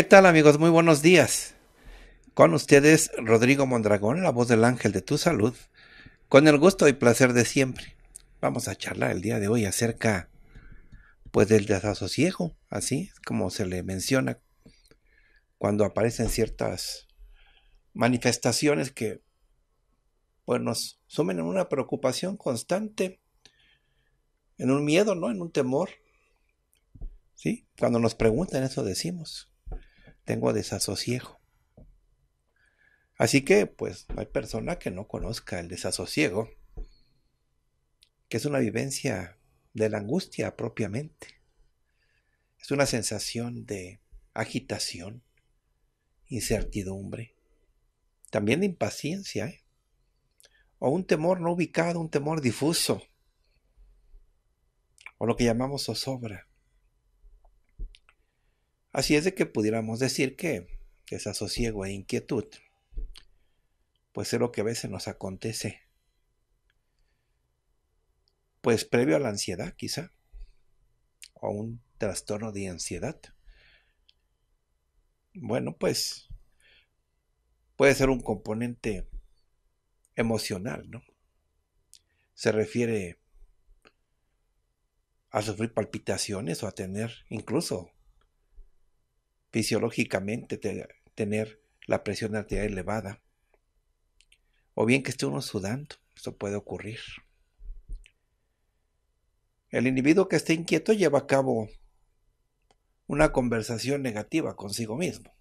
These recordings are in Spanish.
¿qué tal amigos? Muy buenos días. Con ustedes Rodrigo Mondragón, la voz del ángel de tu salud, con el gusto y placer de siempre. Vamos a charlar el día de hoy acerca pues del desasosiego, así como se le menciona cuando aparecen ciertas manifestaciones que pues nos sumen en una preocupación constante, en un miedo, ¿no? En un temor. ¿Sí? Cuando nos preguntan eso decimos, tengo desasosiego. Así que, pues, no hay persona que no conozca el desasosiego, que es una vivencia de la angustia propiamente. Es una sensación de agitación, incertidumbre, también de impaciencia, ¿eh? o un temor no ubicado, un temor difuso, o lo que llamamos zozobra. Así es de que pudiéramos decir que sosiego e inquietud, pues es lo que a veces nos acontece. Pues previo a la ansiedad, quizá, o a un trastorno de ansiedad. Bueno, pues puede ser un componente emocional, ¿no? Se refiere a sufrir palpitaciones o a tener incluso fisiológicamente tener la presión arterial elevada. O bien que esté uno sudando, esto puede ocurrir. El individuo que está inquieto lleva a cabo una conversación negativa consigo mismo.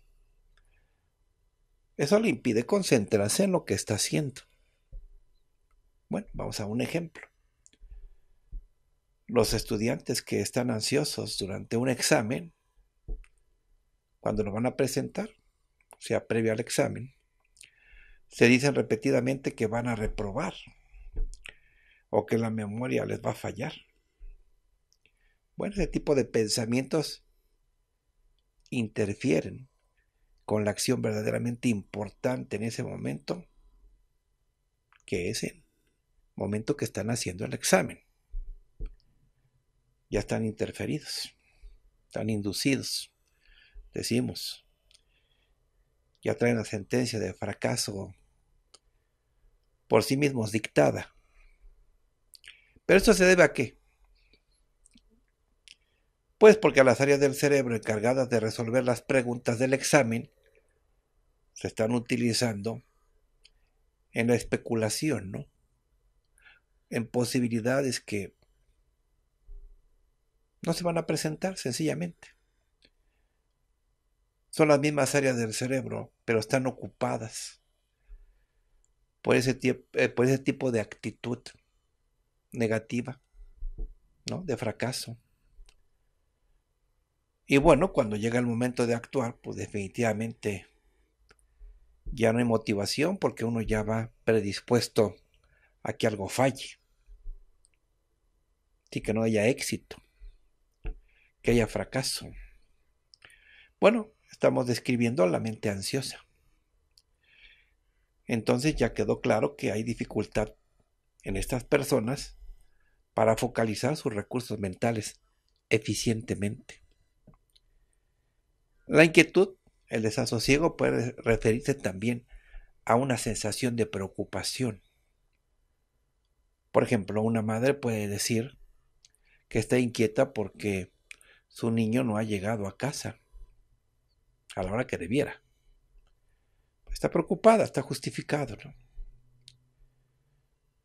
Eso le impide concentrarse en lo que está haciendo. Bueno, vamos a un ejemplo. Los estudiantes que están ansiosos durante un examen cuando lo van a presentar, o sea, previo al examen, se dicen repetidamente que van a reprobar o que la memoria les va a fallar. Bueno, ese tipo de pensamientos interfieren con la acción verdaderamente importante en ese momento, que es el momento que están haciendo el examen. Ya están interferidos, están inducidos decimos. Ya traen la sentencia de fracaso por sí mismos dictada. Pero esto se debe a qué? Pues porque las áreas del cerebro encargadas de resolver las preguntas del examen se están utilizando en la especulación, ¿no? En posibilidades que no se van a presentar sencillamente. Son las mismas áreas del cerebro, pero están ocupadas por ese, eh, por ese tipo de actitud negativa, ¿no? de fracaso. Y bueno, cuando llega el momento de actuar, pues definitivamente ya no hay motivación porque uno ya va predispuesto a que algo falle. Y que no haya éxito, que haya fracaso. Bueno, Estamos describiendo la mente ansiosa. Entonces ya quedó claro que hay dificultad en estas personas para focalizar sus recursos mentales eficientemente. La inquietud, el desasosiego puede referirse también a una sensación de preocupación. Por ejemplo, una madre puede decir que está inquieta porque su niño no ha llegado a casa a la hora que debiera. Está preocupada, está justificado. ¿no?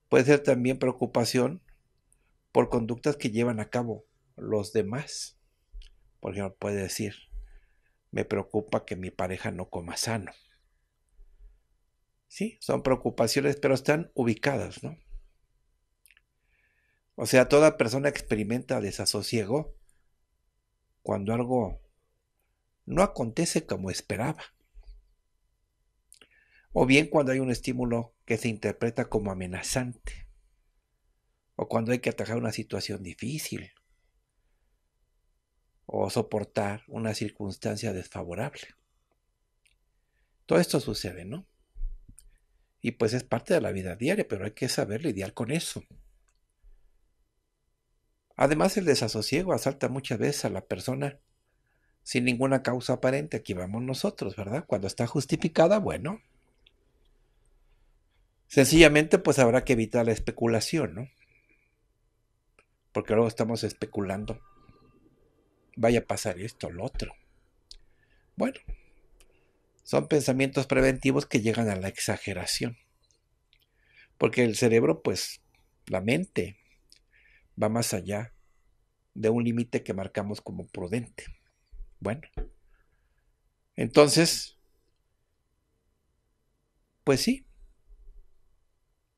Puede ser también preocupación por conductas que llevan a cabo los demás. Por ejemplo, puede decir, me preocupa que mi pareja no coma sano. Sí, son preocupaciones, pero están ubicadas, ¿no? O sea, toda persona experimenta desasosiego cuando algo no acontece como esperaba. O bien cuando hay un estímulo que se interpreta como amenazante. O cuando hay que atajar una situación difícil. O soportar una circunstancia desfavorable. Todo esto sucede, ¿no? Y pues es parte de la vida diaria, pero hay que saber lidiar con eso. Además, el desasosiego asalta muchas veces a la persona sin ninguna causa aparente. Aquí vamos nosotros, ¿verdad? Cuando está justificada, bueno. Sencillamente, pues habrá que evitar la especulación, ¿no? Porque luego estamos especulando. Vaya a pasar esto, lo otro. Bueno, son pensamientos preventivos que llegan a la exageración. Porque el cerebro, pues, la mente, va más allá de un límite que marcamos como prudente. Bueno, entonces, pues sí,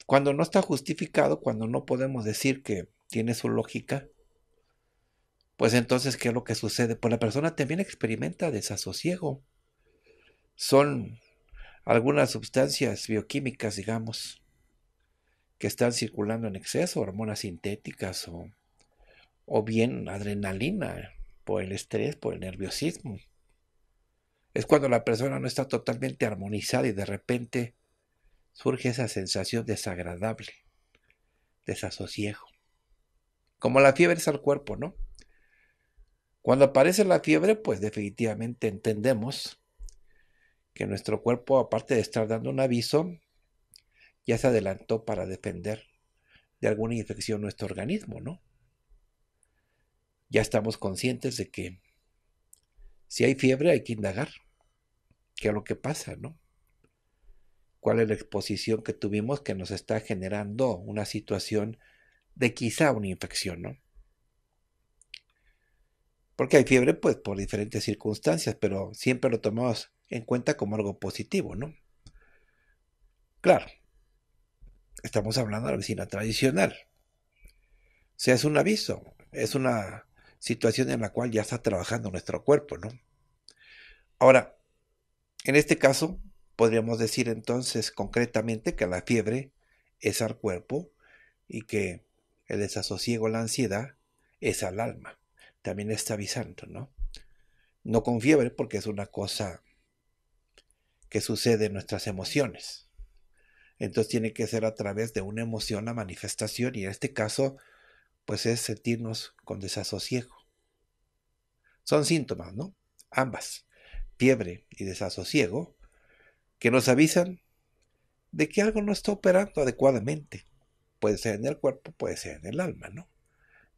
cuando no está justificado, cuando no podemos decir que tiene su lógica, pues entonces, ¿qué es lo que sucede? Pues la persona también experimenta desasosiego. Son algunas sustancias bioquímicas, digamos, que están circulando en exceso, hormonas sintéticas o, bien adrenalina, por el estrés, por el nerviosismo. Es cuando la persona no está totalmente armonizada y de repente surge esa sensación desagradable, desasosiego. Como la fiebre es al cuerpo, ¿no? Cuando aparece la fiebre, pues definitivamente entendemos que nuestro cuerpo, aparte de estar dando un aviso, ya se adelantó para defender de alguna infección nuestro organismo, ¿no? ya estamos conscientes de que si hay fiebre hay que indagar qué es lo que pasa, ¿no? ¿Cuál es la exposición que tuvimos que nos está generando una situación de quizá una infección, ¿no? Porque hay fiebre, pues, por diferentes circunstancias, pero siempre lo tomamos en cuenta como algo positivo, ¿no? Claro, estamos hablando de la medicina tradicional. O sea, es un aviso, es una situación en la cual ya está trabajando nuestro cuerpo, ¿no? Ahora, en este caso, podríamos decir entonces concretamente que la fiebre es al cuerpo y que el desasosiego, la ansiedad, es al alma. También está avisando, ¿no? No con fiebre porque es una cosa que sucede en nuestras emociones. Entonces tiene que ser a través de una emoción la manifestación y en este caso pues es sentirnos con desasosiego. Son síntomas, ¿no? Ambas, fiebre y desasosiego, que nos avisan de que algo no está operando adecuadamente. Puede ser en el cuerpo, puede ser en el alma, ¿no?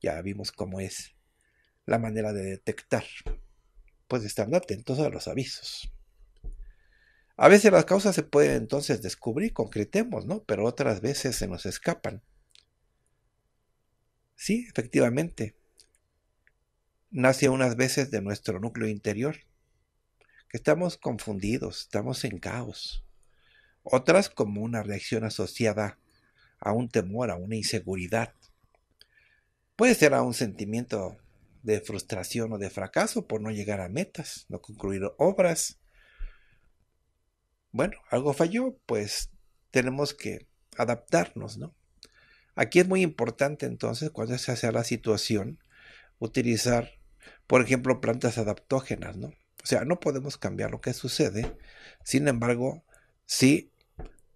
Ya vimos cómo es la manera de detectar. Pues estando atentos a los avisos. A veces las causas se pueden entonces descubrir, concretemos, ¿no? Pero otras veces se nos escapan. Sí, efectivamente nace unas veces de nuestro núcleo interior, que estamos confundidos, estamos en caos. Otras como una reacción asociada a un temor, a una inseguridad. Puede ser a un sentimiento de frustración o de fracaso por no llegar a metas, no concluir obras. Bueno, algo falló, pues tenemos que adaptarnos, ¿no? Aquí es muy importante entonces, cuando se hace la situación, utilizar por ejemplo, plantas adaptógenas, ¿no? O sea, no podemos cambiar lo que sucede, sin embargo, sí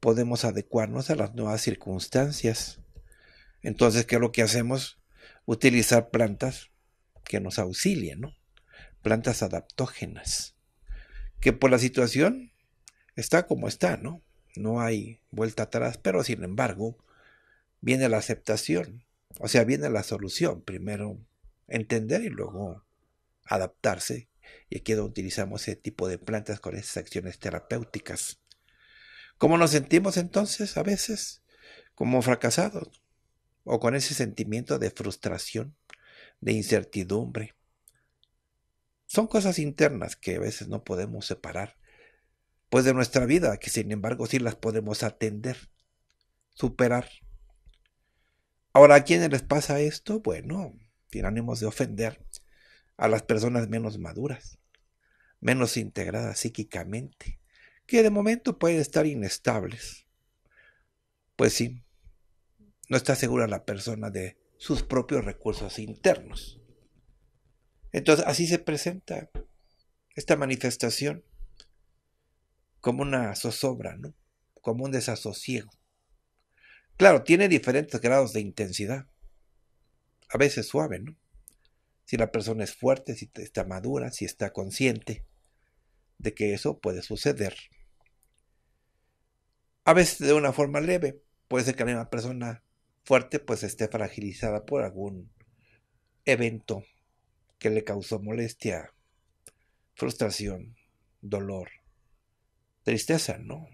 podemos adecuarnos a las nuevas circunstancias. Entonces, ¿qué es lo que hacemos? Utilizar plantas que nos auxilien, ¿no? Plantas adaptógenas, que por la situación está como está, ¿no? No hay vuelta atrás, pero sin embargo, viene la aceptación, o sea, viene la solución. Primero entender y luego adaptarse. Y aquí donde utilizamos ese tipo de plantas con esas acciones terapéuticas. ¿Cómo nos sentimos entonces a veces? Como fracasados o con ese sentimiento de frustración, de incertidumbre. Son cosas internas que a veces no podemos separar, pues de nuestra vida, que sin embargo sí las podemos atender, superar. Ahora, ¿a quiénes les pasa esto? Bueno, tiene ánimos de ofender a las personas menos maduras, menos integradas psíquicamente, que de momento pueden estar inestables. Pues sí, no está segura la persona de sus propios recursos internos. Entonces así se presenta esta manifestación como una zozobra, ¿no? como un desasosiego. Claro, tiene diferentes grados de intensidad a veces suave, ¿no? Si la persona es fuerte, si está madura, si está consciente de que eso puede suceder. A veces de una forma leve, puede ser que una persona fuerte pues esté fragilizada por algún evento que le causó molestia, frustración, dolor, tristeza, ¿no?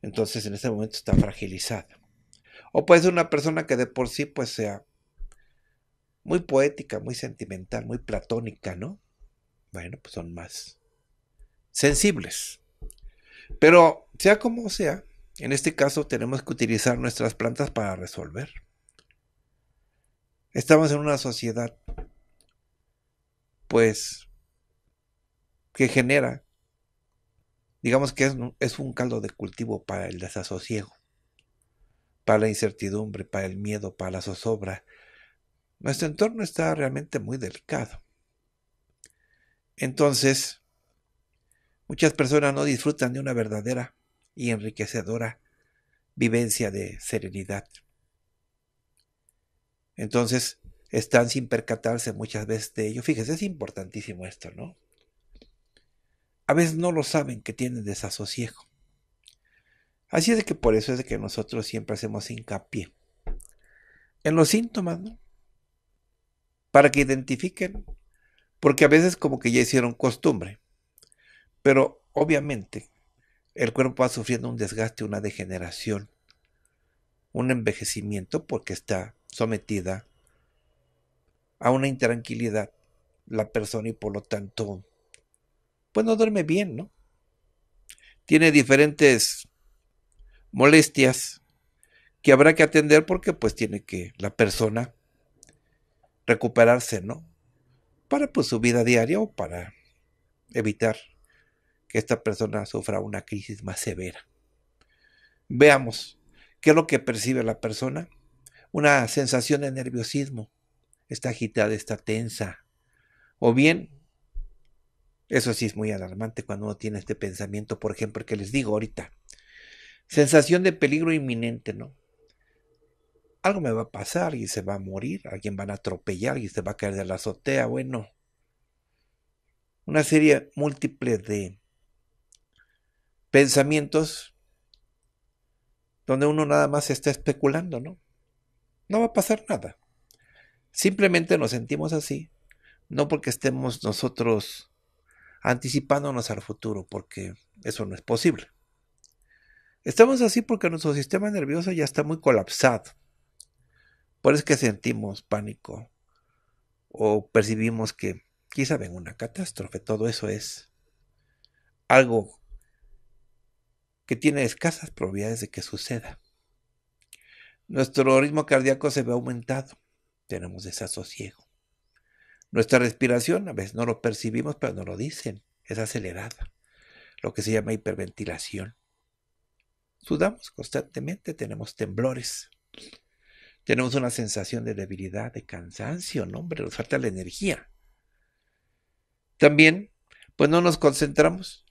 Entonces en ese momento está fragilizada. O puede ser una persona que de por sí pues sea muy poética, muy sentimental, muy platónica, ¿no? Bueno, pues son más sensibles. Pero sea como sea, en este caso tenemos que utilizar nuestras plantas para resolver. Estamos en una sociedad, pues, que genera, digamos que es, un caldo de cultivo para el desasosiego, para la incertidumbre, para el miedo, para la zozobra, nuestro entorno está realmente muy delicado. Entonces, muchas personas no disfrutan de una verdadera y enriquecedora vivencia de serenidad. Entonces, están sin percatarse muchas veces de ello. Fíjense, es importantísimo esto, ¿no? A veces no lo saben que tienen desasosiego. Así es de que por eso es de que nosotros siempre hacemos hincapié en los síntomas, ¿no? para que identifiquen, porque a veces como que ya hicieron costumbre, pero obviamente el cuerpo va sufriendo un desgaste, una degeneración, un envejecimiento porque está sometida a una intranquilidad la persona y por lo tanto, pues no duerme bien, ¿no? Tiene diferentes molestias que habrá que atender porque pues tiene que la persona recuperarse, ¿no? Para pues su vida diaria o para evitar que esta persona sufra una crisis más severa. Veamos qué es lo que percibe la persona. Una sensación de nerviosismo. Está agitada, está tensa. O bien, eso sí es muy alarmante cuando uno tiene este pensamiento, por ejemplo, que les digo ahorita. Sensación de peligro inminente, ¿no? algo me va a pasar y se va a morir, alguien va a atropellar y se va a caer de la azotea, bueno. Una serie múltiple de pensamientos donde uno nada más está especulando, ¿no? No va a pasar nada. Simplemente nos sentimos así, no porque estemos nosotros anticipándonos al futuro, porque eso no es posible. Estamos así porque nuestro sistema nervioso ya está muy colapsado por eso que sentimos pánico o percibimos que quizá venga una catástrofe. Todo eso es algo que tiene escasas probabilidades de que suceda. Nuestro ritmo cardíaco se ve aumentado. Tenemos desasosiego. Nuestra respiración, a veces no lo percibimos, pero nos lo dicen. Es acelerada. Lo que se llama hiperventilación. Sudamos constantemente, tenemos temblores. Tenemos una sensación de debilidad, de cansancio, ¿no? Hombre, nos falta la energía. También, pues no nos concentramos,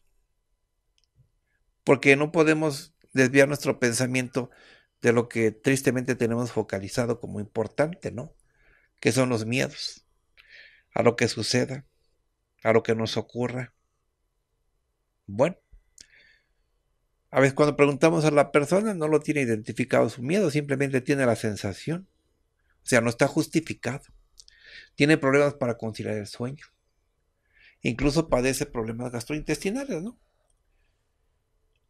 porque no podemos desviar nuestro pensamiento de lo que tristemente tenemos focalizado como importante, ¿no? Que son los miedos, a lo que suceda, a lo que nos ocurra. Bueno, a veces cuando preguntamos a la persona no lo tiene identificado su miedo, simplemente tiene la sensación. O sea, no está justificado. Tiene problemas para conciliar el sueño. Incluso padece problemas gastrointestinales, ¿no?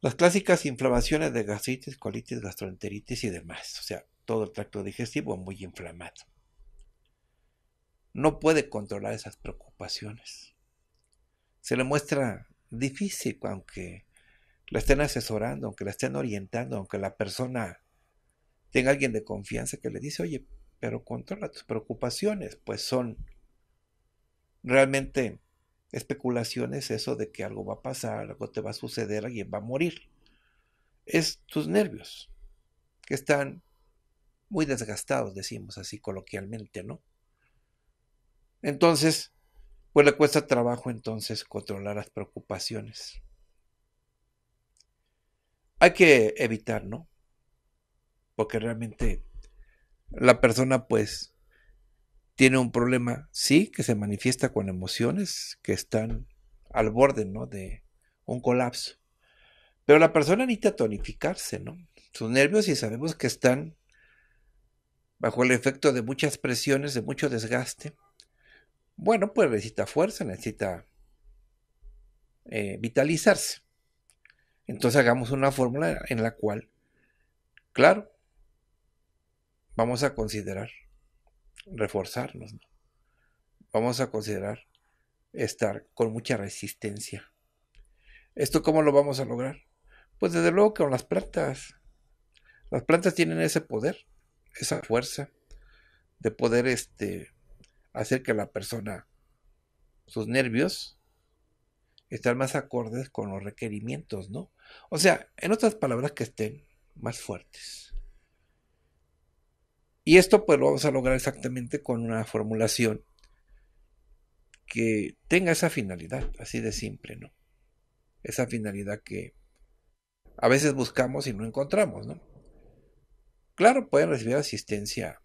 Las clásicas inflamaciones de gastritis, colitis, gastroenteritis y demás. O sea, todo el tracto digestivo muy inflamado. No puede controlar esas preocupaciones. Se le muestra difícil, aunque la estén asesorando, aunque la estén orientando, aunque la persona tenga alguien de confianza que le dice, oye, pero controla tus preocupaciones, pues son realmente especulaciones eso de que algo va a pasar, algo te va a suceder, alguien va a morir. Es tus nervios, que están muy desgastados, decimos así coloquialmente, ¿no? Entonces, pues le cuesta trabajo entonces controlar las preocupaciones hay que evitar, ¿no? Porque realmente la persona pues tiene un problema, sí, que se manifiesta con emociones que están al borde, ¿no? De un colapso. Pero la persona necesita tonificarse, ¿no? Sus nervios y sabemos que están bajo el efecto de muchas presiones, de mucho desgaste. Bueno, pues necesita fuerza, necesita eh, vitalizarse. Entonces hagamos una fórmula en la cual, claro, vamos a considerar reforzarnos, vamos a considerar estar con mucha resistencia. ¿Esto cómo lo vamos a lograr? Pues desde luego con las plantas. Las plantas tienen ese poder, esa fuerza de poder este, hacer que la persona, sus nervios, estar más acordes con los requerimientos, ¿no? O sea, en otras palabras, que estén más fuertes. Y esto pues lo vamos a lograr exactamente con una formulación que tenga esa finalidad, así de simple, ¿no? Esa finalidad que a veces buscamos y no encontramos, ¿no? Claro, pueden recibir asistencia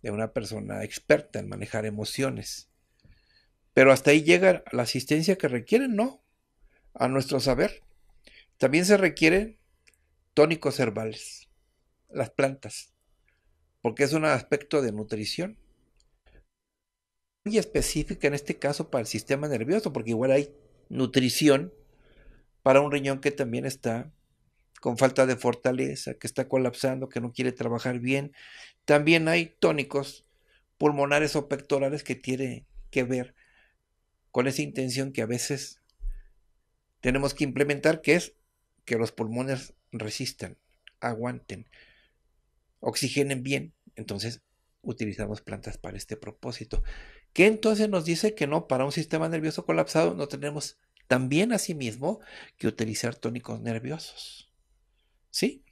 de una persona experta en manejar emociones, pero hasta ahí llega la asistencia que requieren, ¿no? A nuestro saber. También se requieren tónicos herbales, las plantas, porque es un aspecto de nutrición. Muy específica en este caso para el sistema nervioso, porque igual hay nutrición para un riñón que también está con falta de fortaleza, que está colapsando, que no quiere trabajar bien. También hay tónicos pulmonares o pectorales que tiene que ver con esa intención que a veces tenemos que implementar, que es que los pulmones resistan, aguanten, oxigenen bien. Entonces utilizamos plantas para este propósito. Que entonces nos dice que no, para un sistema nervioso colapsado no tenemos también mismo que utilizar tónicos nerviosos. ¿Sí?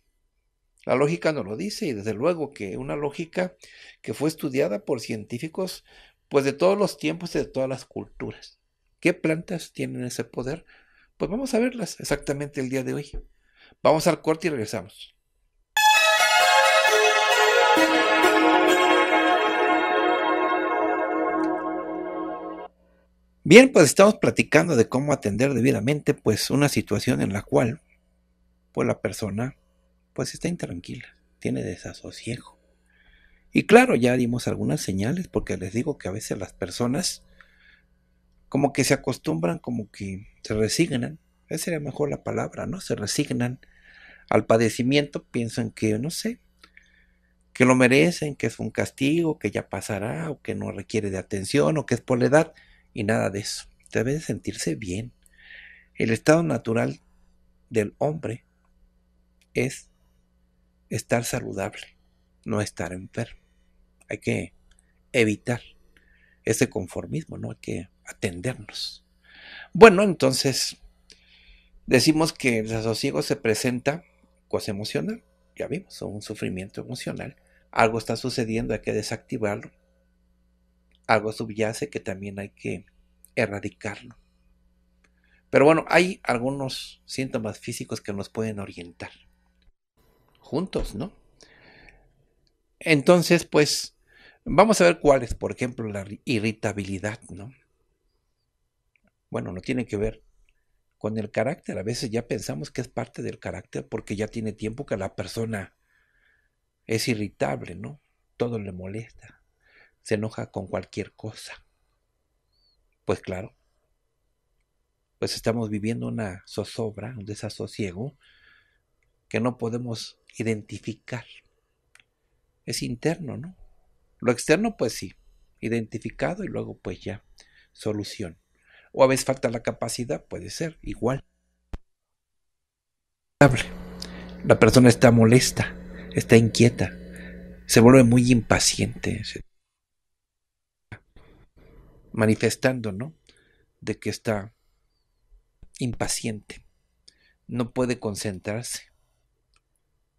La lógica no lo dice y desde luego que una lógica que fue estudiada por científicos pues de todos los tiempos y de todas las culturas. ¿Qué plantas tienen ese poder? Pues vamos a verlas exactamente el día de hoy. Vamos al corte y regresamos. Bien, pues estamos platicando de cómo atender debidamente pues una situación en la cual pues la persona pues está intranquila, tiene desasosiego. Y claro, ya dimos algunas señales, porque les digo que a veces las personas como que se acostumbran, como que se resignan, esa sería mejor la palabra, ¿no? Se resignan al padecimiento, piensan que, no sé, que lo merecen, que es un castigo, que ya pasará, o que no requiere de atención, o que es por la edad, y nada de eso. Debe sentirse bien. El estado natural del hombre es estar saludable, no estar enfermo hay que evitar ese conformismo, ¿no? Hay que atendernos. Bueno, entonces decimos que el desasosiego se presenta cosa pues, emocional, ya vimos, un sufrimiento emocional. Algo está sucediendo, hay que desactivarlo. Algo subyace que también hay que erradicarlo. Pero bueno, hay algunos síntomas físicos que nos pueden orientar. Juntos, ¿no? Entonces, pues, Vamos a ver cuál es, por ejemplo, la irritabilidad, ¿no? Bueno, no tiene que ver con el carácter. A veces ya pensamos que es parte del carácter porque ya tiene tiempo que la persona es irritable, ¿no? Todo le molesta. Se enoja con cualquier cosa. Pues claro, pues estamos viviendo una zozobra, un desasosiego que no podemos identificar. Es interno, ¿no? Lo externo, pues sí, identificado y luego pues ya, solución. O a veces falta la capacidad, puede ser, igual. La persona está molesta, está inquieta, se vuelve muy impaciente, manifestando, ¿no? De que está impaciente, no puede concentrarse,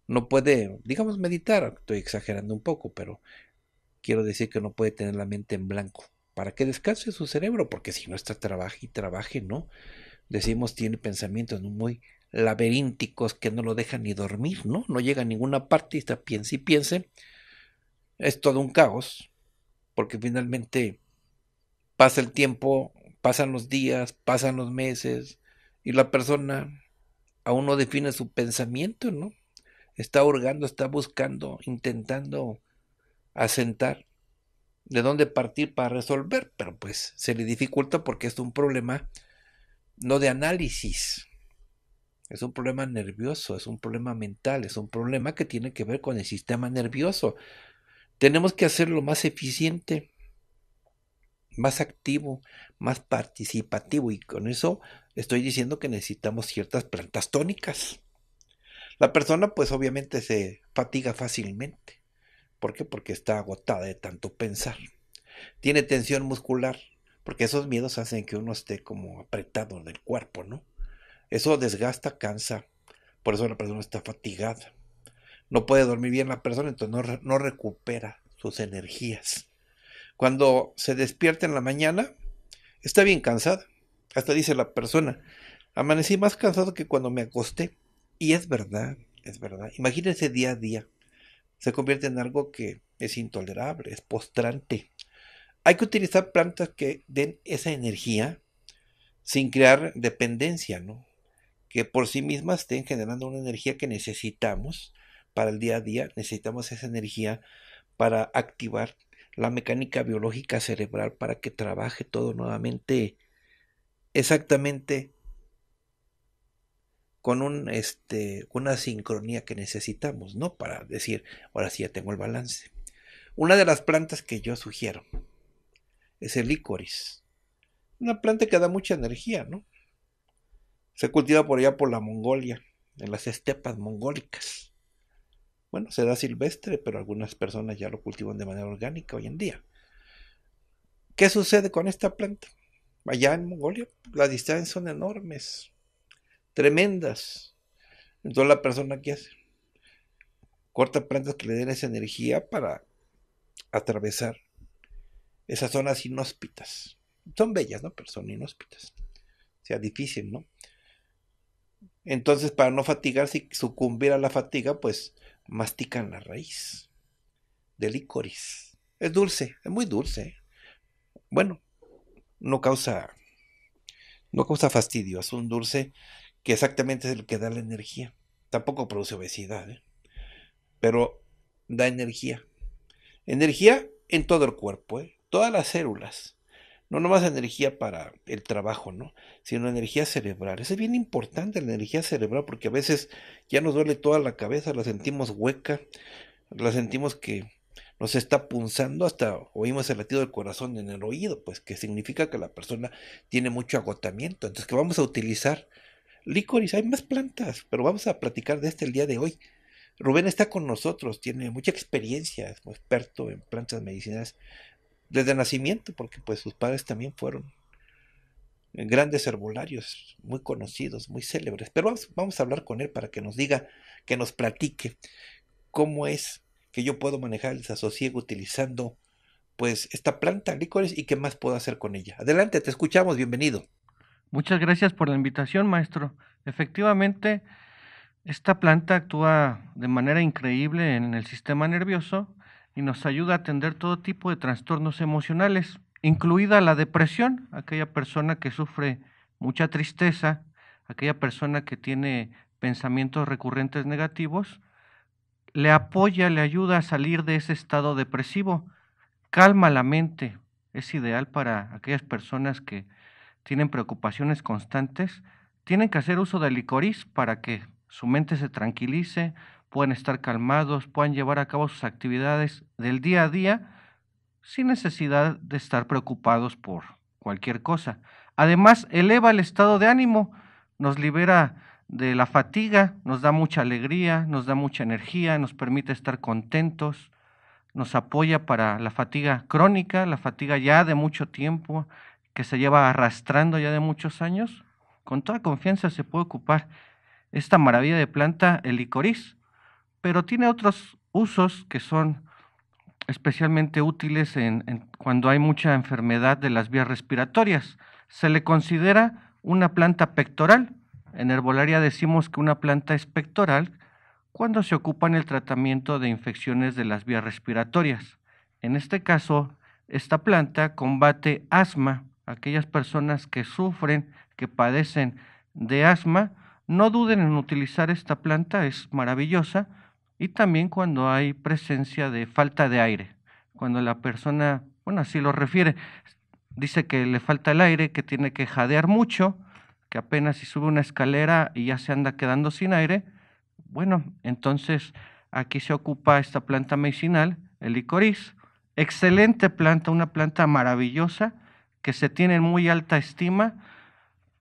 no puede, digamos, meditar, estoy exagerando un poco, pero quiero decir que no puede tener la mente en blanco para que descanse su cerebro, porque si no está trabaje y trabaje, ¿no? Decimos tiene pensamientos muy laberínticos que no lo dejan ni dormir, ¿no? No llega a ninguna parte y está piense y piense. Es todo un caos, porque finalmente pasa el tiempo, pasan los días, pasan los meses, y la persona aún no define su pensamiento, ¿no? Está hurgando, está buscando, intentando asentar, de dónde partir para resolver, pero pues se le dificulta porque es un problema no de análisis, es un problema nervioso, es un problema mental, es un problema que tiene que ver con el sistema nervioso. Tenemos que hacerlo más eficiente, más activo, más participativo y con eso estoy diciendo que necesitamos ciertas plantas tónicas. La persona pues obviamente se fatiga fácilmente ¿Por qué? Porque está agotada de tanto pensar. Tiene tensión muscular, porque esos miedos hacen que uno esté como apretado del cuerpo, ¿no? Eso desgasta, cansa. Por eso la persona está fatigada. No puede dormir bien la persona, entonces no, recupera sus energías. Cuando se despierta en la mañana, está bien cansada. Hasta dice la persona, amanecí más cansado que cuando me acosté. Y es verdad, es verdad. Imagínense día a día se convierte en algo que es intolerable, es postrante. Hay que utilizar plantas que den esa energía sin crear dependencia, ¿no? Que por sí mismas estén generando una energía que necesitamos para el día a día, necesitamos esa energía para activar la mecánica biológica cerebral para que trabaje todo nuevamente exactamente con un, este, una sincronía que necesitamos, ¿no? Para decir, ahora sí ya tengo el balance. Una de las plantas que yo sugiero es el licorice. Una planta que da mucha energía, ¿no? Se cultiva por allá por la Mongolia, en las estepas mongólicas. Bueno, se da silvestre, pero algunas personas ya lo cultivan de manera orgánica hoy en día. ¿Qué sucede con esta planta? Allá en Mongolia las distancias son enormes tremendas. Entonces la persona que hace corta plantas que le den esa energía para atravesar esas zonas inhóspitas. Son bellas, ¿no? Pero son inhóspitas. O sea, difícil, ¿no? Entonces, para no fatigarse y sucumbir a la fatiga, pues mastican la raíz de licoris. Es dulce, es muy dulce. Bueno, no causa no causa fastidio, es un dulce que exactamente es el que da la energía. Tampoco produce obesidad, ¿eh? pero da energía. Energía en todo el cuerpo, ¿eh? todas las células. No nomás energía para el trabajo, ¿no? Sino energía cerebral. es bien importante, la energía cerebral, porque a veces ya nos duele toda la cabeza, la sentimos hueca, la sentimos que nos está punzando, hasta oímos el latido del corazón en el oído, pues que significa que la persona tiene mucho agotamiento. Entonces, que vamos a utilizar Lícoris, hay más plantas, pero vamos a platicar de este el día de hoy. Rubén está con nosotros, tiene mucha experiencia, es experto en plantas medicinales desde nacimiento, porque pues sus padres también fueron grandes herbolarios, muy conocidos, muy célebres. Pero vamos, a hablar con él para que nos diga, que nos platique cómo es que yo puedo manejar el desasosiego utilizando pues esta planta, licores, y qué más puedo hacer con ella. Adelante, te escuchamos, bienvenido. Muchas gracias por la invitación, maestro. Efectivamente, esta planta actúa de manera increíble en el sistema nervioso y nos ayuda a atender todo tipo de trastornos emocionales, incluida la depresión, aquella persona que sufre mucha tristeza, aquella persona que tiene pensamientos recurrentes negativos, le apoya, le ayuda a salir de ese estado depresivo, calma la mente, es ideal para aquellas personas que tienen preocupaciones constantes, tienen que hacer uso del licoriz para que su mente se tranquilice, puedan estar calmados, puedan llevar a cabo sus actividades del día a día sin necesidad de estar preocupados por cualquier cosa. Además, eleva el estado de ánimo, nos libera de la fatiga, nos da mucha alegría, nos da mucha energía, nos permite estar contentos, nos apoya para la fatiga crónica, la fatiga ya de mucho tiempo, que se lleva arrastrando ya de muchos años, con toda confianza se puede ocupar esta maravilla de planta, el licorís, pero tiene otros usos que son especialmente útiles cuando hay mucha enfermedad de las vías respiratorias. Se le considera una planta pectoral. En herbolaria decimos que una planta es pectoral cuando se ocupa en el tratamiento de infecciones de las vías respiratorias. En este caso, esta planta combate asma, aquellas personas que sufren, que padecen de asma, no duden en utilizar esta planta, es maravillosa, y también cuando hay presencia de falta de aire, cuando la persona, bueno, así lo refiere, dice que le falta el aire, que tiene que jadear mucho, que apenas si sube una escalera y ya se anda quedando sin aire, bueno, entonces aquí se ocupa esta planta medicinal, el licoriz, excelente planta, una planta maravillosa, que se tienen muy alta estima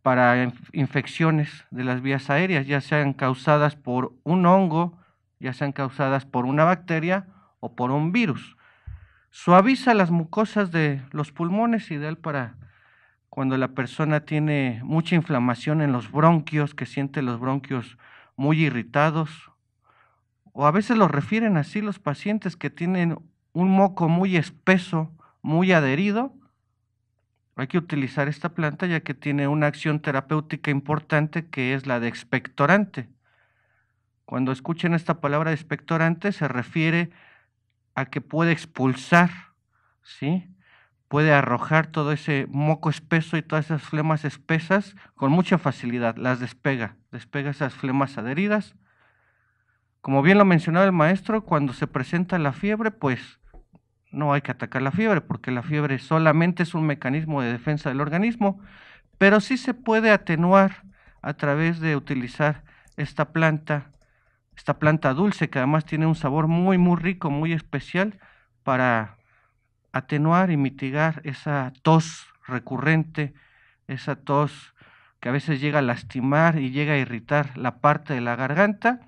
para infecciones de las vías aéreas, ya sean causadas por un hongo, ya sean causadas por una bacteria o por un virus. Suaviza las mucosas de los pulmones, ideal para cuando la persona tiene mucha inflamación en los bronquios, que siente los bronquios muy irritados, o a veces lo refieren así los pacientes que tienen un moco muy espeso, muy adherido, hay que utilizar esta planta ya que tiene una acción terapéutica importante que es la de expectorante. Cuando escuchen esta palabra expectorante se refiere a que puede expulsar, ¿sí? puede arrojar todo ese moco espeso y todas esas flemas espesas con mucha facilidad, las despega, despega esas flemas adheridas. Como bien lo mencionaba el maestro, cuando se presenta la fiebre, pues no hay que atacar la fiebre, porque la fiebre solamente es un mecanismo de defensa del organismo, pero sí se puede atenuar a través de utilizar esta planta, esta planta dulce que además tiene un sabor muy, muy rico, muy especial para atenuar y mitigar esa tos recurrente, esa tos que a veces llega a lastimar y llega a irritar la parte de la garganta.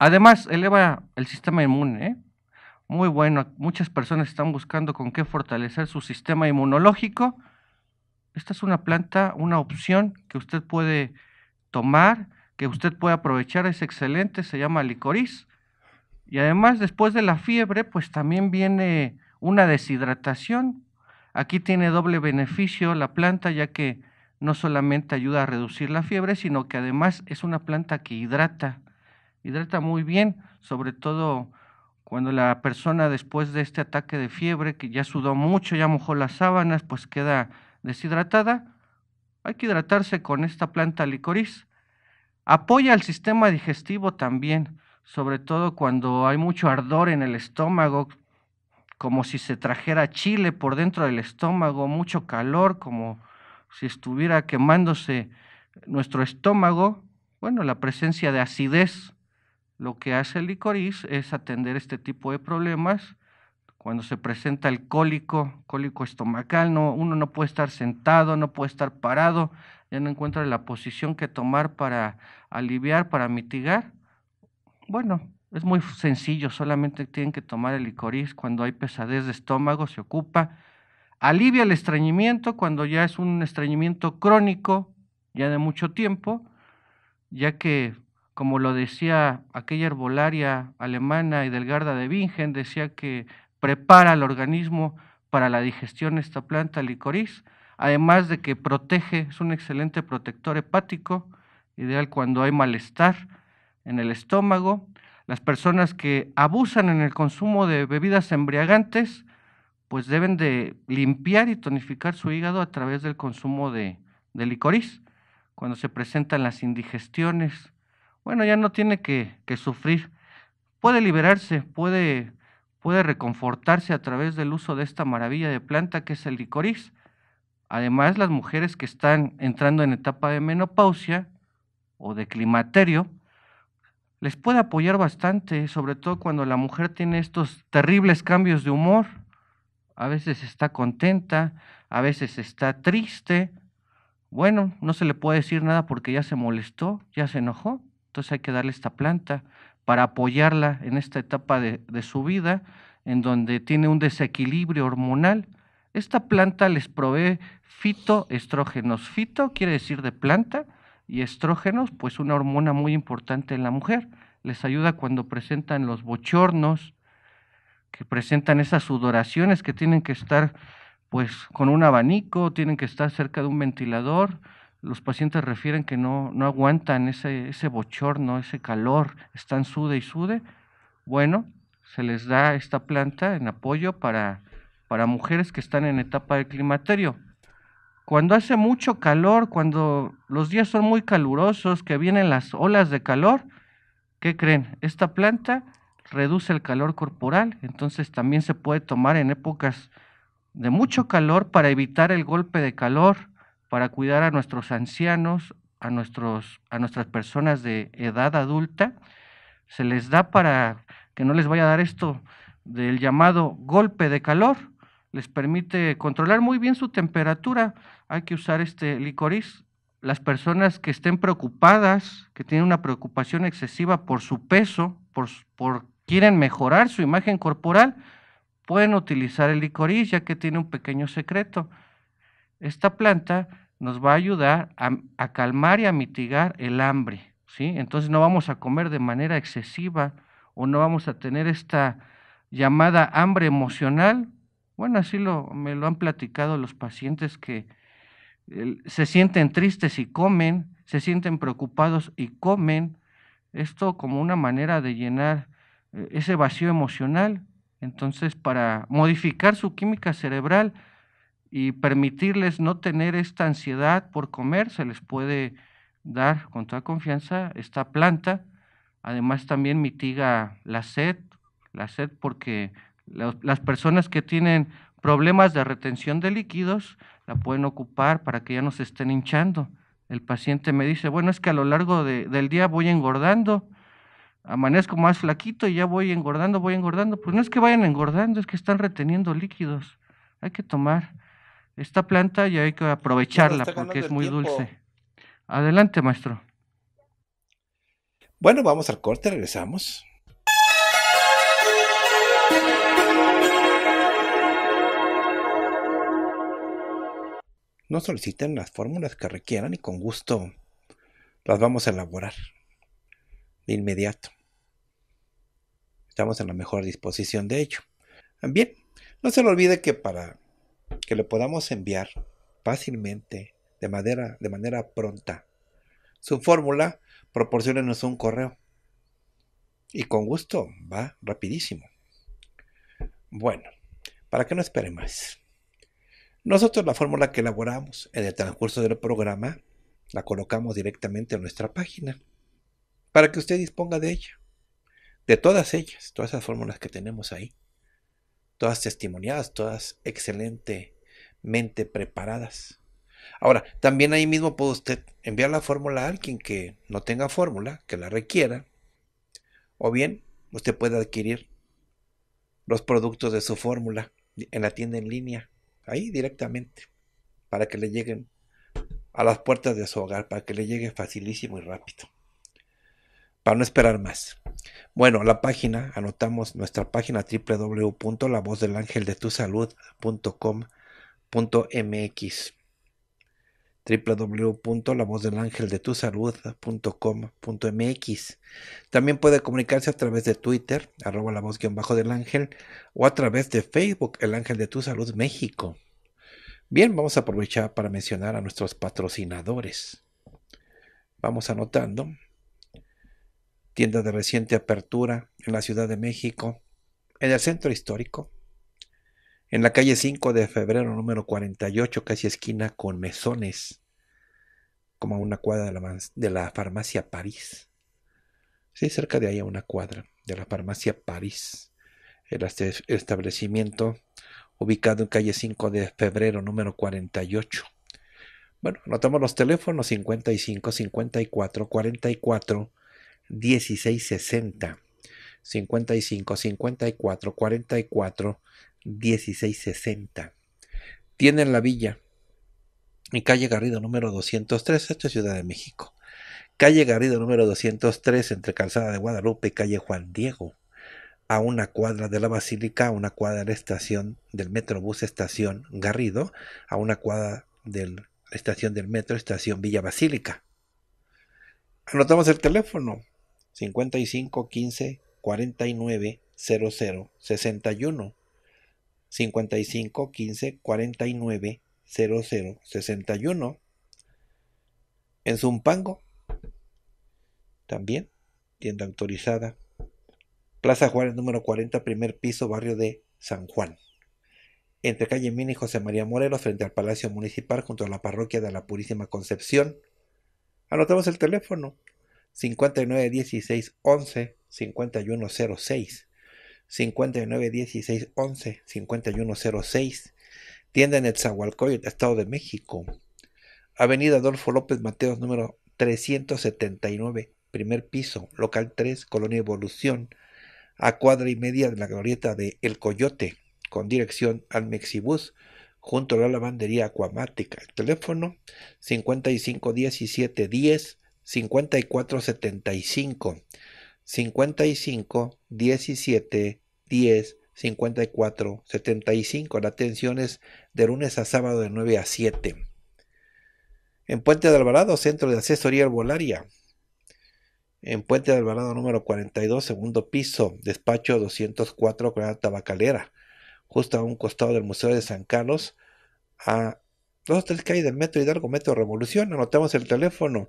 Además, eleva el sistema inmune, ¿eh? muy bueno, muchas personas están buscando con qué fortalecer su sistema inmunológico. Esta es una planta, una opción que usted puede tomar, que usted puede aprovechar, es excelente, se llama licoriz. Y además, después de la fiebre, pues también viene una deshidratación. Aquí tiene doble beneficio la planta, ya que no solamente ayuda a reducir la fiebre, sino que además es una planta que hidrata, hidrata muy bien, sobre todo cuando la persona después de este ataque de fiebre, que ya sudó mucho, ya mojó las sábanas, pues queda deshidratada, hay que hidratarse con esta planta licoris. Apoya al sistema digestivo también, sobre todo cuando hay mucho ardor en el estómago, como si se trajera chile por dentro del estómago, mucho calor, como si estuviera quemándose nuestro estómago, bueno, la presencia de acidez lo que hace el licorís es atender este tipo de problemas. Cuando se presenta el cólico, cólico estomacal, no, uno no puede estar sentado, no puede estar parado, ya no encuentra la posición que tomar para aliviar, para mitigar. Bueno, es muy sencillo, solamente tienen que tomar el licorís cuando hay pesadez de estómago, se ocupa. Alivia el estreñimiento cuando ya es un estreñimiento crónico, ya de mucho tiempo, ya que como lo decía aquella herbolaria alemana y de Wingen, decía que prepara al organismo para la digestión esta planta licorís además de que protege, es un excelente protector hepático, ideal cuando hay malestar en el estómago. Las personas que abusan en el consumo de bebidas embriagantes, pues deben de limpiar y tonificar su hígado a través del consumo de, de Cuando se presentan las indigestiones, bueno, ya no tiene que, sufrir. Puede liberarse, puede, puede reconfortarse a través del uso de esta maravilla de planta que es el licoriz. Además, las mujeres que están entrando en etapa de menopausia o de climaterio, les puede apoyar bastante, sobre todo cuando la mujer tiene estos terribles cambios de humor. A veces está contenta, a veces está triste. Bueno, no se le puede decir nada porque ya se molestó, ya se enojó. Entonces hay que darle esta planta para apoyarla en esta etapa de, su vida, en donde tiene un desequilibrio hormonal. Esta planta les provee fitoestrógenos. Fito quiere decir de planta y estrógenos, pues una hormona muy importante en la mujer. Les ayuda cuando presentan los bochornos, que presentan esas sudoraciones que tienen que estar pues con un abanico, tienen que estar cerca de un ventilador, los pacientes refieren que no, aguantan ese, ese bochorno, ese calor, están sude y sude, bueno, se les da esta planta en apoyo para, para mujeres que están en etapa de climaterio. Cuando hace mucho calor, cuando los días son muy calurosos, que vienen las olas de calor, ¿qué creen? Esta planta reduce el calor corporal, entonces también se puede tomar en épocas de mucho calor para evitar el golpe de calor para cuidar a nuestros ancianos, a, nuestros, a nuestras personas de edad adulta. Se les da para que no les vaya a dar esto del llamado golpe de calor. Les permite controlar muy bien su temperatura. Hay que usar este licorís, Las personas que estén preocupadas, que tienen una preocupación excesiva por su peso, por, quieren mejorar su imagen corporal, pueden utilizar el licorís, ya que tiene un pequeño secreto. Esta planta nos va a ayudar a, calmar y a mitigar el hambre, ¿sí? Entonces no vamos a comer de manera excesiva o no vamos a tener esta llamada hambre emocional. Bueno, así lo, me lo han platicado los pacientes que se sienten tristes y comen, se sienten preocupados y comen. Esto como una manera de llenar eh, ese vacío emocional. Entonces, para modificar su química cerebral, y permitirles no tener esta ansiedad por comer, se les puede dar con toda confianza esta planta. Además también mitiga la sed, la sed porque las personas que tienen problemas de retención de líquidos la pueden ocupar para que ya no se estén hinchando. El paciente me dice, bueno, es que a lo largo del día voy engordando, amanezco más flaquito y ya voy engordando, voy engordando. Pues no es que vayan engordando, es que están reteniendo líquidos. Hay que tomar esta planta ya hay que aprovecharla porque es muy dulce. Adelante, maestro. Bueno, vamos al corte, regresamos. No soliciten las fórmulas que requieran y con gusto las vamos a elaborar de inmediato. Estamos en la mejor disposición de ello. Bien, no se le olvide que para que le podamos enviar fácilmente, de manera, de manera pronta. Su fórmula, proporcionenos un correo. Y con gusto, va rapidísimo. Bueno, para que no espere más. Nosotros la fórmula que elaboramos en el transcurso del programa la colocamos directamente en nuestra página para que usted disponga de ella. De todas ellas, todas esas fórmulas que tenemos ahí todas testimoniadas, todas excelentemente preparadas. Ahora, también ahí mismo puede usted enviar la fórmula a alguien que no tenga fórmula, que la requiera, o bien usted puede adquirir los productos de su fórmula en la tienda en línea, ahí directamente, para que le lleguen a las puertas de su hogar, para que le llegue facilísimo y rápido, para no esperar más. Bueno, la página, anotamos nuestra página www.lavozdelangeldetusalud.com.mx www.lavozdelangeldetusalud.com.mx También puede comunicarse a través de Twitter, arroba la voz guión bajo del ángel, o a través de Facebook, El Ángel de Tu Salud México. Bien, vamos a aprovechar para mencionar a nuestros patrocinadores. Vamos anotando tienda de reciente apertura en la Ciudad de México, en el centro histórico, en la calle 5 de febrero número 48, casi esquina con mesones, como a una cuadra de la, farmacia París. Sí, cerca de ahí a una cuadra de la farmacia París. El este, establecimiento ubicado en calle 5 de febrero número 48. Bueno, notamos los teléfonos 55 54 44 1660. 55 54 44 1660. Tienen la villa en calle Garrido número 203, esto es Ciudad de México. Calle Garrido número 203 entre Calzada de Guadalupe y calle Juan Diego, a una cuadra de la Basílica, a una cuadra de la estación del Metrobús Estación Garrido, a una cuadra de la estación del Metro Estación Villa Basílica. Anotamos el teléfono 55 15 49 00 61 55 15 49 61 en Zumpango también tienda autorizada Plaza Juárez número 40 primer piso barrio de San Juan entre calle Mini y José María Morelos frente al Palacio Municipal junto a la parroquia de la Purísima Concepción anotamos el teléfono 5916 11 5106. 5916 11 5106. Tienda en el Zahualcoyot, Estado de México. Avenida Adolfo López Mateos, número 379, primer piso, local 3, Colonia Evolución, a cuadra y media de la glorieta de El Coyote, con dirección al Mexibus, junto a la lavandería acuamática El teléfono 55 17 10 5475 55 17 10 54 75. La atención es de lunes a sábado de 9 a 7. En Puente de Alvarado, Centro de Asesoría albolaria En Puente de Alvarado número 42, segundo piso, despacho 204, la Tabacalera, justo a un costado del Museo de San Carlos, a dos o tres calles del Metro Hidalgo, Metro Revolución. Anotamos el teléfono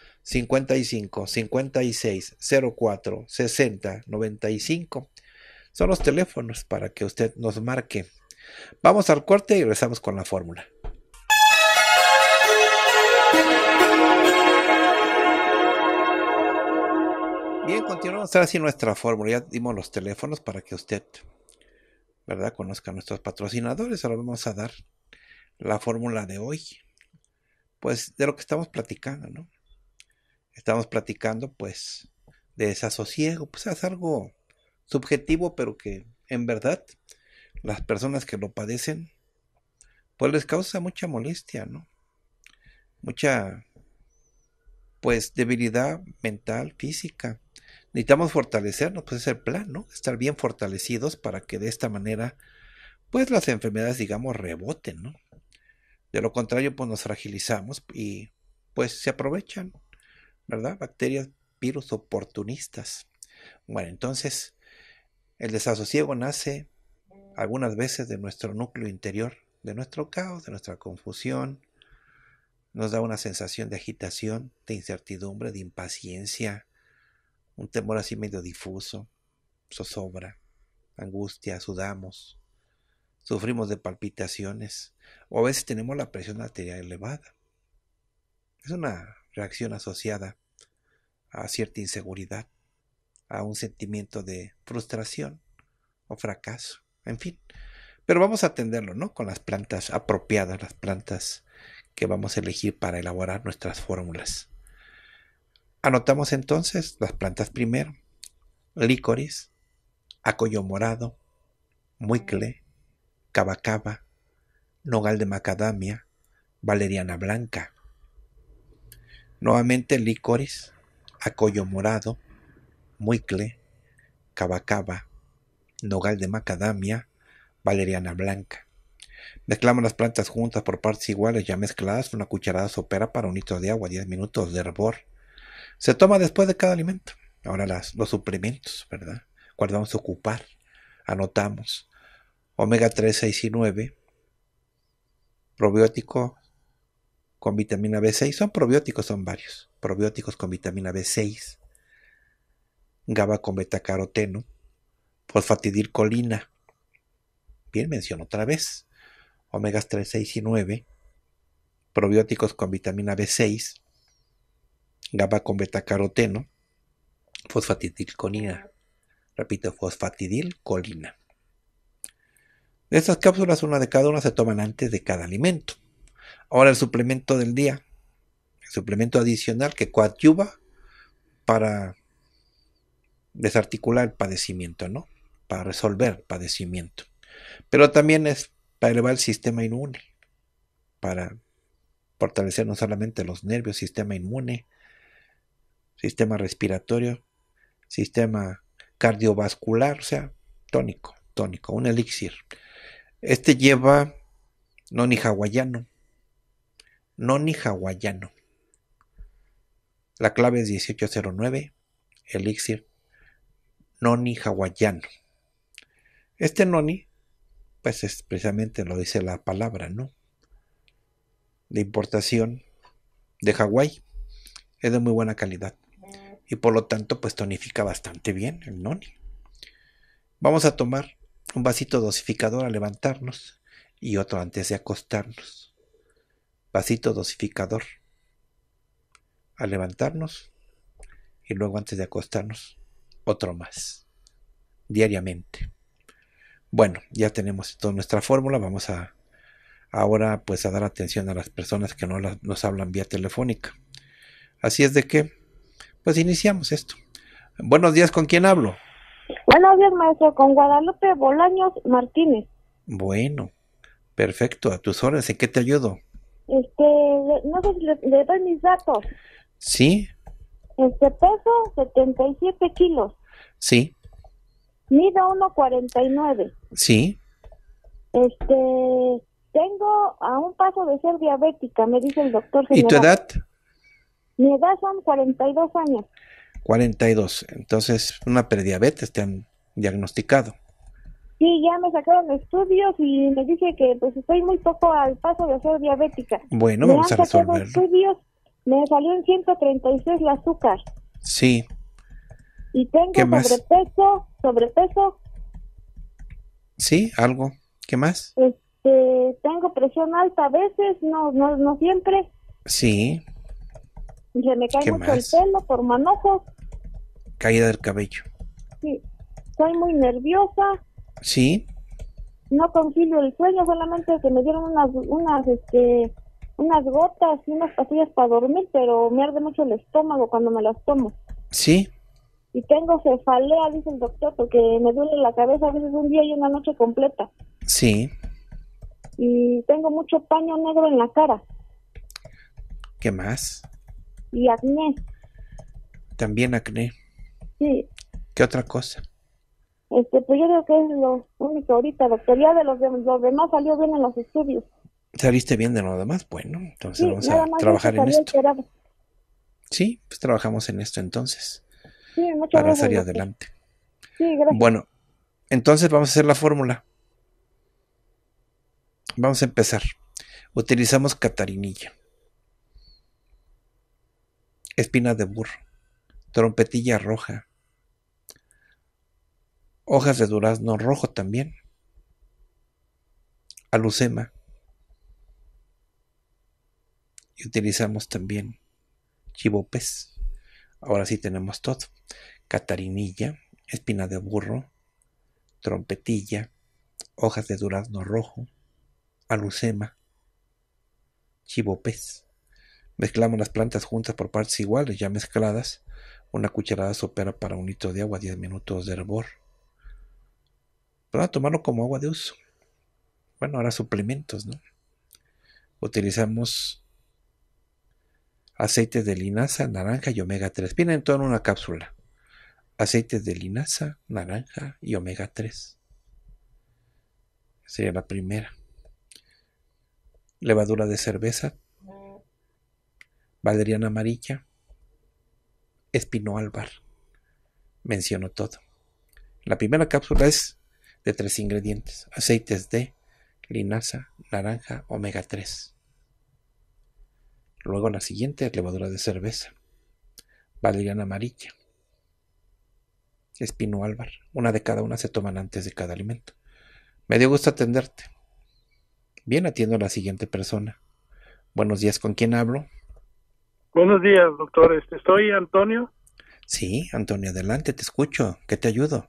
55 56 04 60 95 son los teléfonos para que usted nos marque. Vamos al corte y regresamos con la fórmula. Bien, continuamos así nuestra fórmula. Ya dimos los teléfonos para que usted, ¿verdad?, conozca a nuestros patrocinadores. Ahora vamos a dar la fórmula de hoy. Pues de lo que estamos platicando, ¿no? estamos platicando, pues, de desasosiego, pues es algo subjetivo, pero que en verdad las personas que lo padecen, pues les causa mucha molestia, ¿no? Mucha, pues, debilidad mental, física. Necesitamos fortalecernos, pues es el plan, ¿no? Estar bien fortalecidos para que de esta manera, pues las enfermedades, digamos, reboten, ¿no? De lo contrario, pues nos fragilizamos y pues se aprovechan. ¿verdad? Bacterias, virus oportunistas. Bueno, entonces el desasosiego nace algunas veces de nuestro núcleo interior, de nuestro caos, de nuestra confusión. Nos da una sensación de agitación, de incertidumbre, de impaciencia, un temor así medio difuso, zozobra, angustia, sudamos, sufrimos de palpitaciones o a veces tenemos la presión arterial elevada. Es una reacción asociada a cierta inseguridad, a un sentimiento de frustración o fracaso, en fin. Pero vamos a atenderlo, ¿no? Con las plantas apropiadas, las plantas que vamos a elegir para elaborar nuestras fórmulas. Anotamos entonces las plantas primero, licoris, acollo morado, muicle, cabacaba, nogal de macadamia, valeriana blanca. Nuevamente licoris, Acoyo Morado, Muicle, Cabacaba, Nogal de Macadamia, Valeriana Blanca. Mezclamos las plantas juntas por partes iguales ya mezcladas, una cucharada sopera para un litro de agua, 10 minutos de hervor. Se toma después de cada alimento. Ahora los suplementos, ¿verdad? Guardamos ocupar? Anotamos. Omega 3, 6 y 9. Probiótico con vitamina B6. Son probióticos, son varios probióticos con vitamina B6, GABA con betacaroteno, fosfatidilcolina, bien menciono otra vez, omegas 3, 6 y 9, probióticos con vitamina B6, GABA con betacaroteno, fosfatidilcolina. Repito, fosfatidilcolina. Estas cápsulas, una de cada una, se toman antes de cada alimento. Ahora el suplemento del día suplemento adicional que coadyuva para desarticular el padecimiento, ¿no? Para resolver el padecimiento. Pero también es para elevar el sistema inmune, para fortalecer no solamente los nervios, sistema inmune, sistema respiratorio, sistema cardiovascular, o sea, tónico, tónico, un elixir. Este lleva noni hawaiano, noni hawaiano. La clave es 1809, elixir noni hawaiano. Este noni, pues expresamente precisamente lo dice la palabra, ¿no? De importación de Hawái. Es de muy buena calidad. Y por lo tanto, pues tonifica bastante bien el noni. Vamos a tomar un vasito dosificador a levantarnos y otro antes de acostarnos. Vasito dosificador al levantarnos y luego antes de acostarnos otro más, diariamente. Bueno, ya tenemos toda nuestra fórmula, vamos a ahora pues a dar atención a las personas que no nos hablan vía telefónica. Así es de que, pues iniciamos esto. Buenos días, ¿con quién hablo? Buenos días, maestro, con Guadalupe Bolaños Martínez. Bueno, perfecto, a tus horas, ¿en qué te ayudo? Este, no sé le doy mis datos. Sí. Este peso, 77 kilos. Sí. Mido 1,49. Sí. Este, tengo a un paso de ser diabética, me dice el doctor. ¿Y tu edad? Mi edad son 42 años. 42. Entonces, una prediabetes te han diagnosticado. Sí, ya me sacaron estudios y me dice que pues estoy muy poco al paso de ser diabética. Bueno, vamos a resolverlo. estudios me salió en 136 el azúcar. Sí. Y tengo sobrepeso, sobrepeso. Sí, algo. ¿Qué más? Este, tengo presión alta a veces, no, no, siempre. Sí. se me cae mucho el pelo por manojo. Caída del cabello. Sí. Soy muy nerviosa. Sí. No concilio el sueño, solamente que me dieron unas, unas, este, unas gotas y unas pastillas para dormir, pero me arde mucho el estómago cuando me las tomo. ¿Sí? Y tengo cefalea, dice el doctor, porque me duele la cabeza a veces un día y una noche completa. Sí. Y tengo mucho paño negro en la cara. ¿Qué más? Y acné. También acné. Sí. ¿Qué otra cosa? Este, pues yo creo que es lo único ahorita, doctor. Ya de los, de, los demás salió bien en los estudios. Saliste bien de nada más? bueno, entonces vamos a trabajar en esto. Sí, pues trabajamos en esto entonces. para salir adelante. Sí, gracias. Bueno, entonces vamos a hacer la fórmula. Vamos a empezar. Utilizamos catarinilla, espina de burro, trompetilla roja, hojas de durazno rojo también, alucema, y utilizamos también pez. Ahora sí tenemos todo. Catarinilla, espina de burro, trompetilla, hojas de durazno rojo, alucema, pez. Mezclamos las plantas juntas por partes iguales, ya mezcladas. Una cucharada sopera para un litro de agua, 10 minutos de hervor. Para tomarlo como agua de uso. Bueno, ahora suplementos, ¿no? Utilizamos aceites de linaza, naranja y omega 3. Vienen todo en una cápsula. Aceites de linaza, naranja y omega 3. Sería la primera. Levadura de cerveza. Valeriana amarilla. Espinoalbar. Menciono todo. La primera cápsula es de tres ingredientes. Aceites de linaza, naranja, omega 3. Luego la siguiente levadura de cerveza, valeriana amarilla, espino álvar. Una de cada una se toman antes de cada alimento. Me dio gusto atenderte. Bien, atiendo a la siguiente persona. Buenos días, ¿con quién hablo? Buenos días, doctor. ¿Estoy Antonio? Sí, Antonio, adelante, te escucho. ¿Qué te ayudo?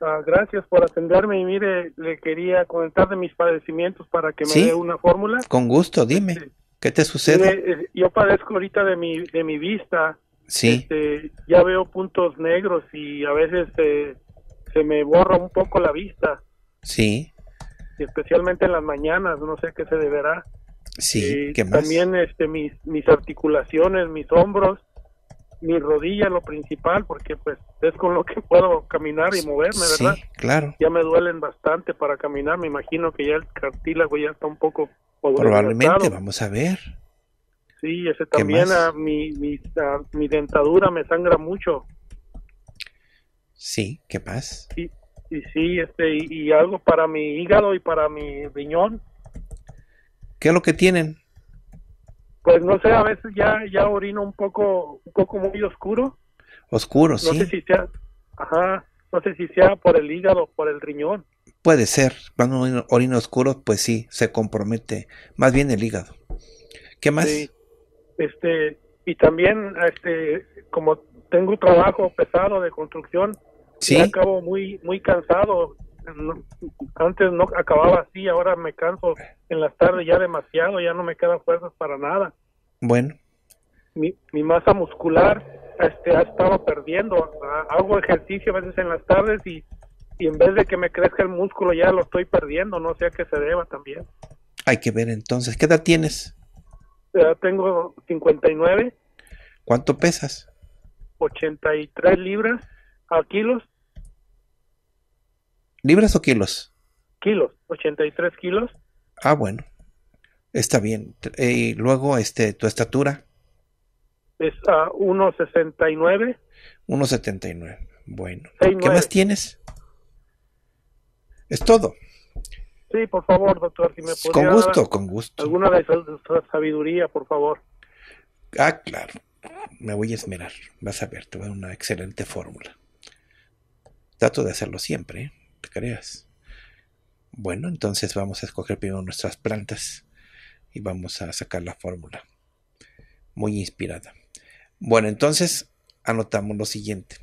Ah, gracias por atenderme y mire, le quería comentar de mis padecimientos para que me dé una fórmula. Con gusto, dime. Este, ¿Qué te sucede? Eh, eh, yo padezco ahorita de mi, de mi vista. Sí. Este, ya veo puntos negros y a veces eh, se me borra un poco la vista. Sí. Y especialmente en las mañanas, no sé qué se deberá. Sí, También este, mis, mis articulaciones, mis hombros, mi rodilla, lo principal, porque pues es con lo que puedo caminar y moverme, ¿verdad? Sí, claro. Ya me duelen bastante para caminar, me imagino que ya el cartílago ya está un poco Probablemente, vamos a ver. Sí, ese también, a ah, mi, mi, ah, mi, dentadura me sangra mucho. Sí, ¿qué más? Y, sí, este, y, algo para mi hígado y para mi riñón. ¿Qué es lo que tienen? Pues no sé, a veces ya, ya orino un poco, muy oscuro. Oscuro, sí. ajá, no sé si sea por el hígado, por el riñón. Puede ser, cuando uno orina oscuro, pues sí, se compromete más bien el hígado. ¿Qué más? Este, y también, este, como tengo un trabajo pesado de construcción, acabo muy, muy cansado. antes no acababa así, ahora me canso en las tardes ya demasiado, ya no me quedan fuerzas para nada. Bueno. Mi, mi masa muscular este, ha estado perdiendo. Hago ejercicio a veces en las tardes y y en vez de que me crezca el músculo ya lo estoy perdiendo, no sé a qué se deba también. Hay que ver entonces, ¿qué edad tienes? Ya eh, tengo 59. ¿Cuánto pesas? 83 libras a kilos. ¿Libras o kilos? Kilos, 83 kilos. Ah, bueno. Está bien. Eh, y luego, este, tu estatura. Es a 1,69. 1,79. Bueno. ¿Qué más tienes? Es todo. Sí, por favor, doctor, si me Con gusto, con gusto. Alguna de nuestra sabiduría, por favor. Ah, claro. Me voy a esmerar. Vas a ver, te voy a dar una excelente fórmula. Trato de hacerlo siempre, ¿eh? te creas. Bueno, entonces vamos a escoger primero nuestras plantas y vamos a sacar la fórmula. Muy inspirada. Bueno, entonces anotamos lo siguiente.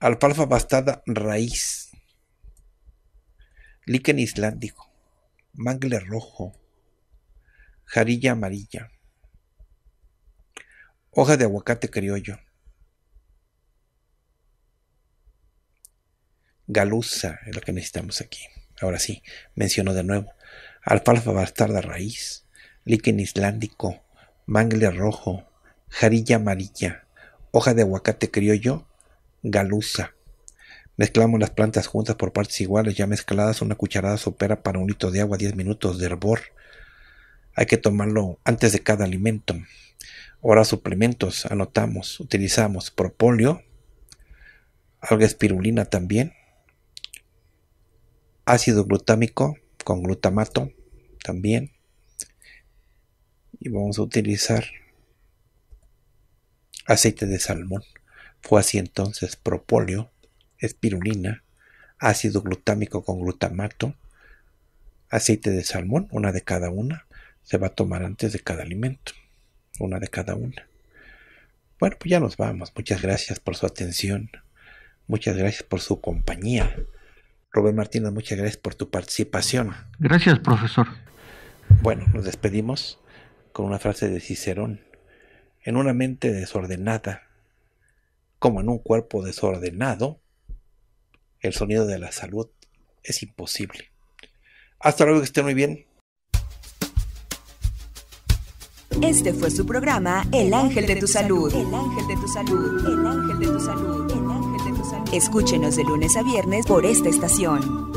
Alfalfa bastada raíz Líquen islandico, mangle rojo, jarilla amarilla, hoja de aguacate criollo, galusa es lo que necesitamos aquí. Ahora sí, menciono de nuevo, alfalfa bastarda raíz, líquen islandico, mangle rojo, jarilla amarilla, hoja de aguacate criollo, galusa. Mezclamos las plantas juntas por partes iguales, ya mezcladas, una cucharada sopera para un litro de agua, 10 minutos de hervor. Hay que tomarlo antes de cada alimento. Ahora suplementos, anotamos, utilizamos propolio alga espirulina también, ácido glutámico con glutamato también. Y vamos a utilizar aceite de salmón. Fue así entonces propóleo, espirulina, ácido glutámico con glutamato, aceite de salmón, una de cada una, se va a tomar antes de cada alimento, una de cada una. Bueno, pues ya nos vamos. Muchas gracias por su atención. Muchas gracias por su compañía. Rubén Martínez, muchas gracias por tu participación. Gracias, profesor. Bueno, nos despedimos con una frase de Cicerón. En una mente desordenada, como en un cuerpo desordenado, el sonido de la salud es imposible. Hasta luego, que estén muy bien. Este fue su programa El Ángel de tu Salud. El Ángel de tu Salud. El Ángel de tu Salud. El Ángel de tu Salud. Escúchenos de lunes a viernes por esta estación.